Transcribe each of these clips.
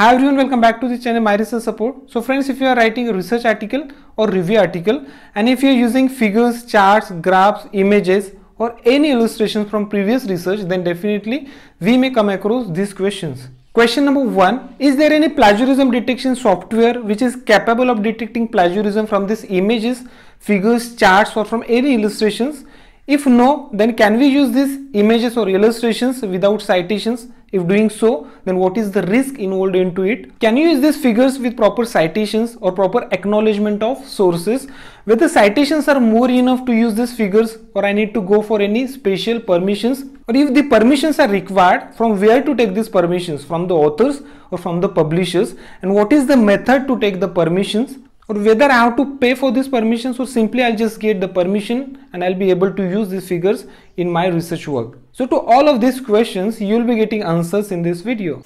Hi everyone, welcome back to the channel My Research Support. So friends, if you are writing a research article or review article and if you are using figures, charts, graphs, images or any illustrations from previous research then definitely we may come across these questions. Question number 1. Is there any plagiarism detection software which is capable of detecting plagiarism from these images, figures, charts or from any illustrations? If no, then can we use these images or illustrations without citations if doing so, then what is the risk involved into it? Can you use these figures with proper citations or proper acknowledgement of sources? Whether citations are more enough to use these figures or I need to go for any special permissions or if the permissions are required, from where to take these permissions? From the authors or from the publishers? And what is the method to take the permissions? or whether I have to pay for this permission so simply I'll just get the permission and I'll be able to use these figures in my research work. So to all of these questions you'll be getting answers in this video.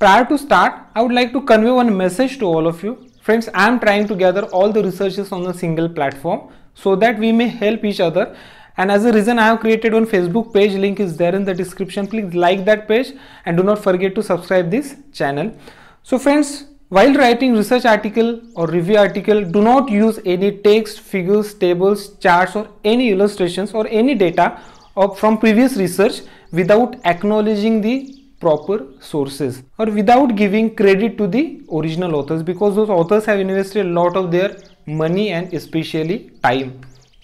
Prior to start, I would like to convey one message to all of you. Friends, I am trying to gather all the researches on a single platform so that we may help each other and as a reason I have created one Facebook page link is there in the description please like that page and do not forget to subscribe this channel. So friends while writing research article or review article do not use any text, figures, tables, charts or any illustrations or any data of, from previous research without acknowledging the proper sources or without giving credit to the original authors because those authors have invested a lot of their money and especially time.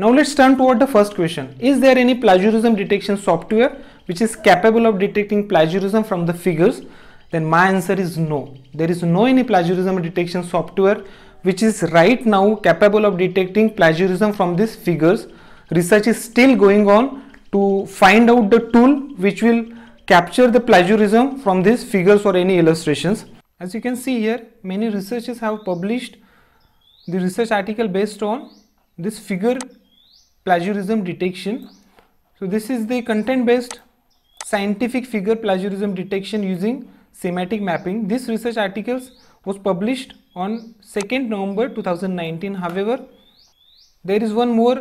Now let's turn toward the first question. Is there any plagiarism detection software which is capable of detecting plagiarism from the figures? Then my answer is no. There is no any plagiarism detection software which is right now capable of detecting plagiarism from these figures. Research is still going on to find out the tool which will capture the plagiarism from these figures or any illustrations. As you can see here, many researchers have published the research article based on this figure plagiarism detection. So this is the content based scientific figure plagiarism detection using semantic mapping. This research articles was published on 2nd November 2019. However, there is one more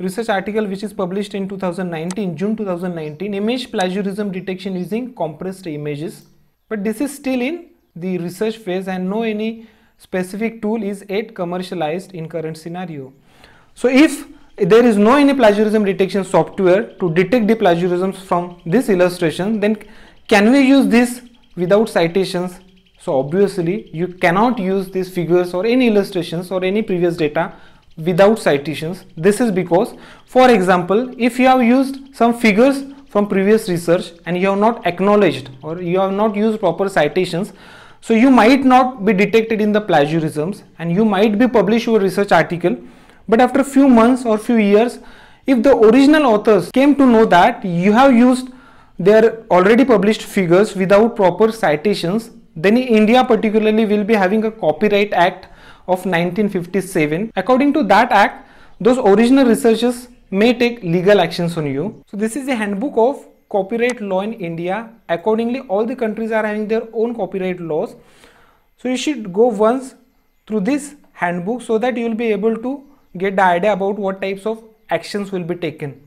research article which is published in 2019, June 2019, image plagiarism detection using compressed images. But this is still in the research phase and no any specific tool is yet commercialized in current scenario. So if there is no any plagiarism detection software to detect the plagiarisms from this illustration then can we use this without citations so obviously you cannot use these figures or any illustrations or any previous data without citations this is because for example if you have used some figures from previous research and you have not acknowledged or you have not used proper citations so you might not be detected in the plagiarisms and you might be publish your research article but after a few months or few years, if the original authors came to know that you have used their already published figures without proper citations, then India particularly will be having a Copyright Act of 1957. According to that act, those original researchers may take legal actions on you. So this is a handbook of copyright law in India. Accordingly, all the countries are having their own copyright laws. So you should go once through this handbook so that you will be able to get the idea about what types of actions will be taken.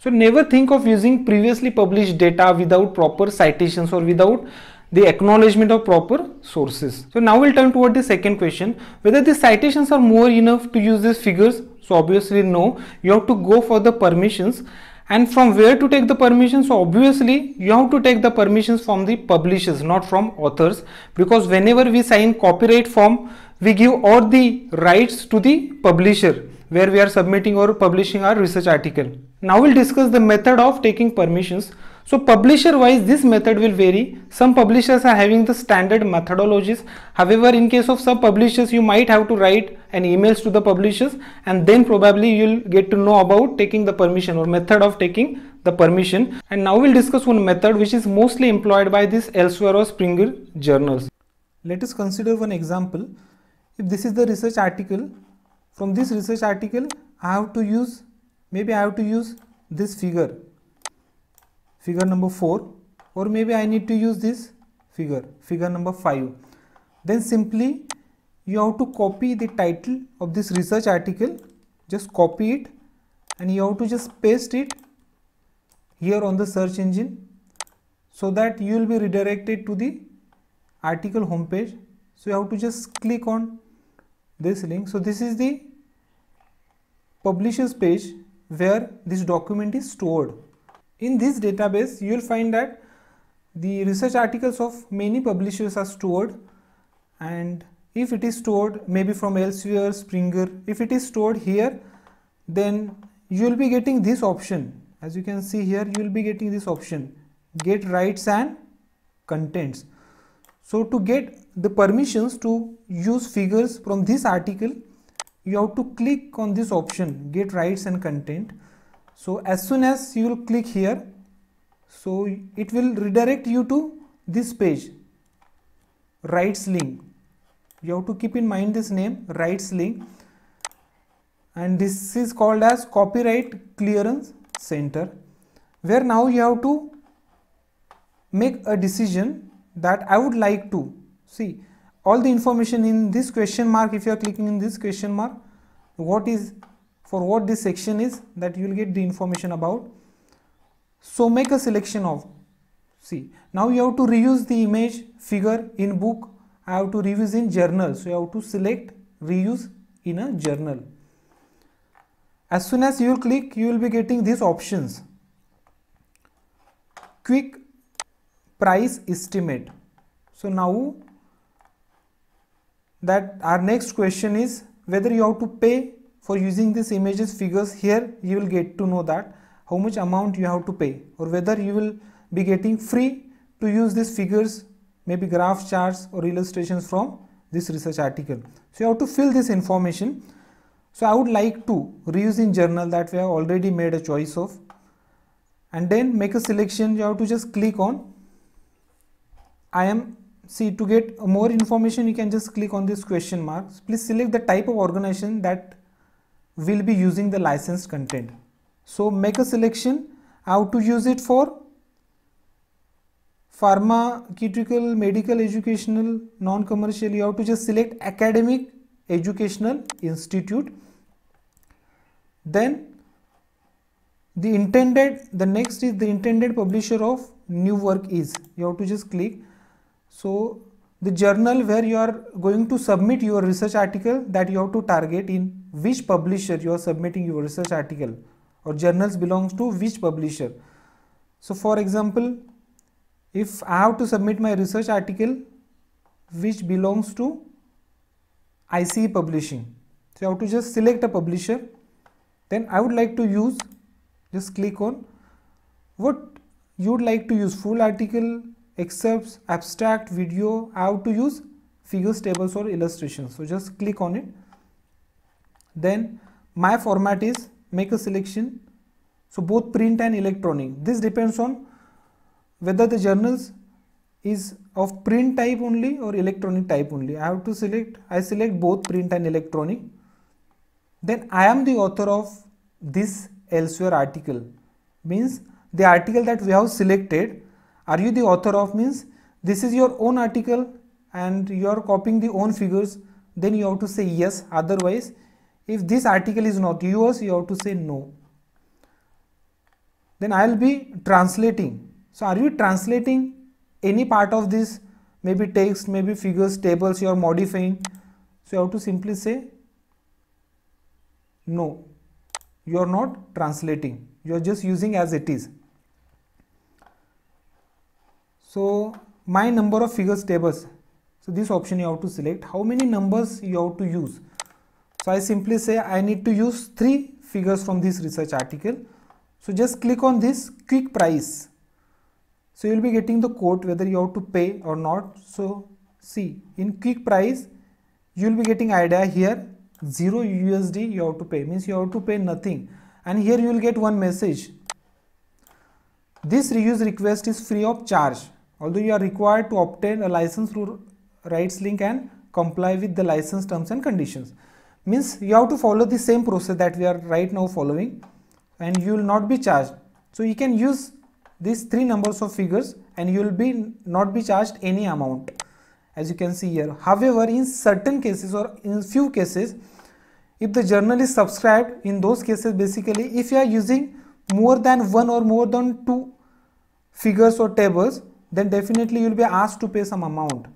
So never think of using previously published data without proper citations or without the acknowledgement of proper sources. So now we'll turn toward the second question, whether the citations are more enough to use these figures. So obviously no, you have to go for the permissions and from where to take the permissions so obviously you have to take the permissions from the publishers not from authors because whenever we sign copyright form we give all the rights to the publisher where we are submitting or publishing our research article. Now we'll discuss the method of taking permissions. So publisher wise this method will vary. Some publishers are having the standard methodologies. However in case of some publishers you might have to write an emails to the publishers and then probably you'll get to know about taking the permission or method of taking the permission. And now we'll discuss one method which is mostly employed by this Elsewhere or Springer journals. Let us consider one example if this is the research article from this research article I have to use maybe I have to use this figure figure number 4 or maybe I need to use this figure figure number 5 then simply you have to copy the title of this research article just copy it and you have to just paste it here on the search engine so that you will be redirected to the article homepage so you have to just click on this link so this is the publishers page where this document is stored in this database you will find that the research articles of many publishers are stored and if it is stored maybe from Elsevier, Springer, if it is stored here then you will be getting this option as you can see here you will be getting this option get rights and contents so to get the permissions to use figures from this article, you have to click on this option get rights and content. So as soon as you will click here, so it will redirect you to this page rights link. You have to keep in mind this name rights link and this is called as copyright clearance center where now you have to make a decision that I would like to see all the information in this question mark if you are clicking in this question mark what is for what this section is that you will get the information about so make a selection of see now you have to reuse the image figure in book I have to reuse in journal so you have to select reuse in a journal as soon as you click you will be getting these options quick price estimate. So now that our next question is whether you have to pay for using these images figures here you will get to know that how much amount you have to pay or whether you will be getting free to use these figures maybe graph charts or illustrations from this research article. So you have to fill this information. So I would like to reuse in journal that we have already made a choice of and then make a selection you have to just click on I am see to get more information you can just click on this question marks please select the type of organization that will be using the licensed content so make a selection how to use it for pharmaceutical medical educational non-commercial you have to just select academic educational institute then the intended the next is the intended publisher of new work is you have to just click so the journal where you are going to submit your research article that you have to target in which publisher you are submitting your research article or journals belongs to which publisher. So for example, if I have to submit my research article which belongs to ICE publishing. So I have to just select a publisher. Then I would like to use, just click on what you would like to use full article, accepts abstract video how to use figures tables or illustrations so just click on it then my format is make a selection so both print and electronic this depends on whether the journals is of print type only or electronic type only i have to select i select both print and electronic then i am the author of this elsewhere article means the article that we have selected are you the author of means this is your own article and you are copying the own figures then you have to say yes otherwise if this article is not yours you have to say no then i'll be translating so are you translating any part of this maybe text maybe figures tables you are modifying so you have to simply say no you are not translating you are just using as it is so my number of figures tables. So this option you have to select how many numbers you have to use. So I simply say I need to use three figures from this research article. So just click on this quick price. So you will be getting the quote whether you have to pay or not. So see in quick price you will be getting idea here 0 USD you have to pay means you have to pay nothing and here you will get one message. This reuse request is free of charge although you are required to obtain a license through rights link and comply with the license terms and conditions means you have to follow the same process that we are right now following and you will not be charged so you can use these three numbers of figures and you will be not be charged any amount as you can see here however in certain cases or in few cases if the journal is subscribed in those cases basically if you are using more than one or more than two figures or tables then definitely you will be asked to pay some amount.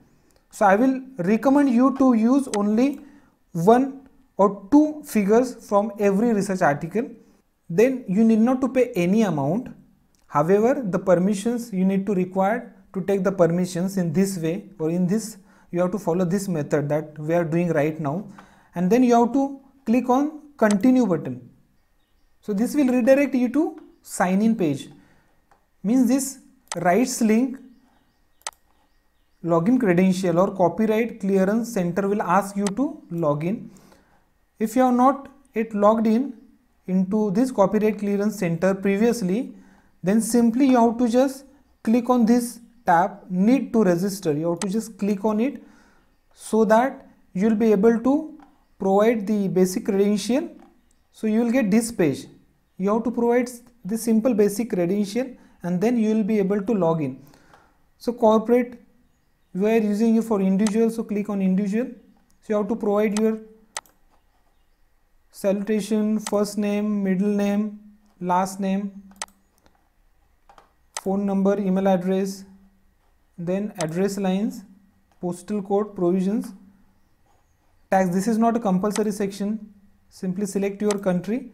So I will recommend you to use only one or two figures from every research article. Then you need not to pay any amount. However, the permissions you need to require to take the permissions in this way or in this you have to follow this method that we are doing right now and then you have to click on continue button. So this will redirect you to sign in page means this rights link login credential or copyright clearance center will ask you to log in if you have not yet logged in into this copyright clearance center previously then simply you have to just click on this tab need to register you have to just click on it so that you will be able to provide the basic credential so you will get this page you have to provide the simple basic credential and then you will be able to log in so corporate we are using it for individual so click on individual so you have to provide your salutation first name middle name last name phone number email address then address lines postal code provisions tax this is not a compulsory section simply select your country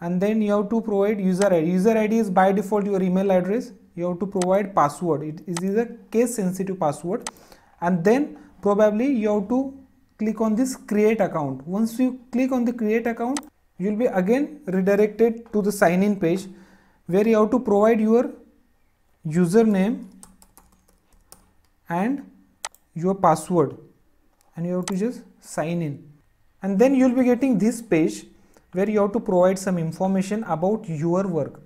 and then you have to provide user id user id is by default your email address you have to provide password it is a case sensitive password and then probably you have to click on this create account once you click on the create account you'll be again redirected to the sign in page where you have to provide your username and your password and you have to just sign in and then you'll be getting this page where you have to provide some information about your work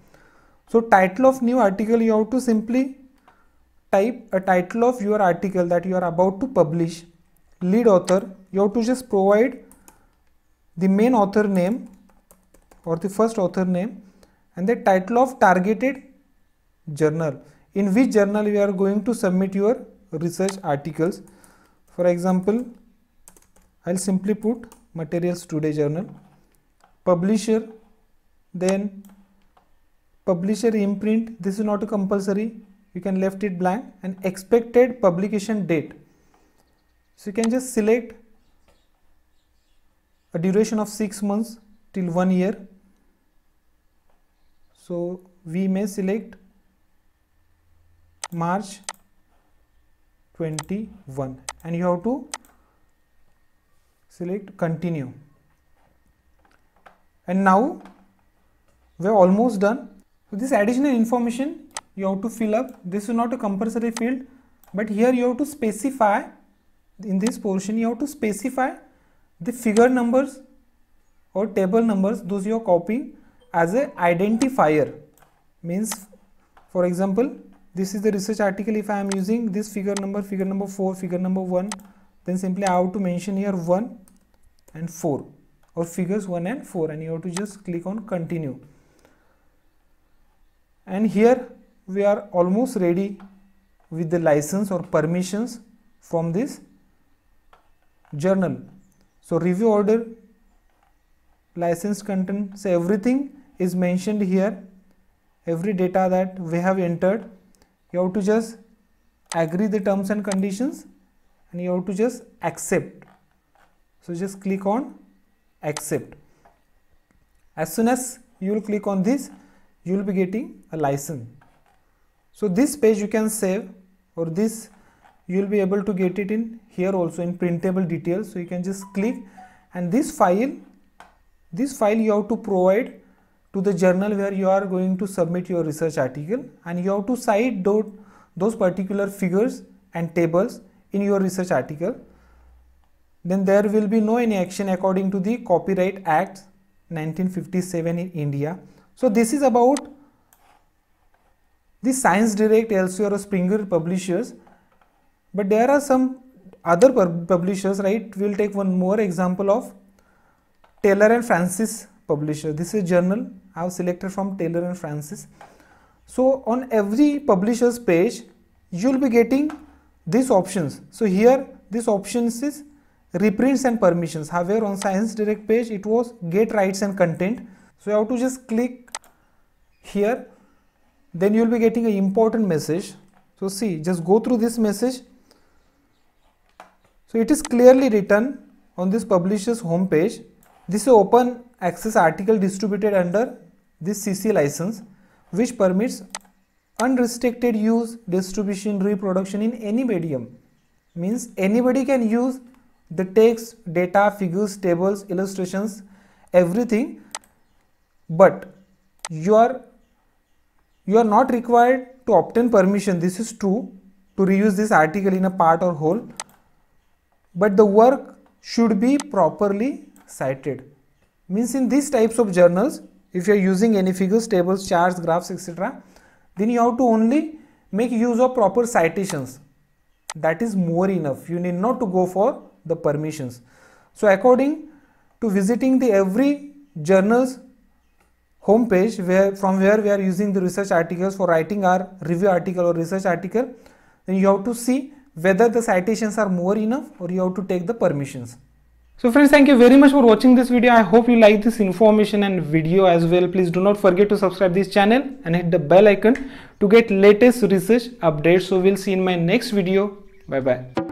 so title of new article you have to simply type a title of your article that you are about to publish. Lead author you have to just provide the main author name or the first author name and the title of targeted journal in which journal you are going to submit your research articles. For example, I'll simply put materials today journal, publisher, then publisher imprint this is not compulsory you can left it blank and expected publication date so you can just select a duration of 6 months till 1 year so we may select March 21 and you have to select continue and now we are almost done so this additional information you have to fill up. This is not a compulsory field, but here you have to specify in this portion you have to specify the figure numbers or table numbers those you are copying as a identifier means for example this is the research article if I am using this figure number figure number 4 figure number 1 then simply I have to mention here 1 and 4 or figures 1 and 4 and you have to just click on continue and here we are almost ready with the license or permissions from this journal so review order license content so everything is mentioned here every data that we have entered you have to just agree the terms and conditions and you have to just accept so just click on accept as soon as you will click on this you will be getting a license. So this page you can save or this you will be able to get it in here also in printable details. So you can just click and this file, this file you have to provide to the journal where you are going to submit your research article and you have to cite those particular figures and tables in your research article then there will be no any action according to the copyright act 1957 in India. So this is about the Science Direct, Elsevier or Springer publishers. But there are some other publishers, right? We'll take one more example of Taylor and Francis publisher. This is journal I have selected from Taylor and Francis. So on every publisher's page, you'll be getting these options. So here, this options is reprints and permissions however on science direct page it was get rights and content so you have to just click here then you will be getting an important message so see just go through this message so it is clearly written on this publisher's homepage this is open access article distributed under this CC license which permits unrestricted use distribution reproduction in any medium means anybody can use the text data figures tables illustrations everything but you are you are not required to obtain permission this is true to reuse this article in a part or whole but the work should be properly cited means in these types of journals if you are using any figures tables charts graphs etc then you have to only make use of proper citations that is more enough you need not to go for the permissions. So according to visiting the every journal's homepage where from where we are using the research articles for writing our review article or research article, then you have to see whether the citations are more enough or you have to take the permissions. So friends, thank you very much for watching this video. I hope you like this information and video as well. Please do not forget to subscribe this channel and hit the bell icon to get latest research updates. So we'll see in my next video. Bye bye.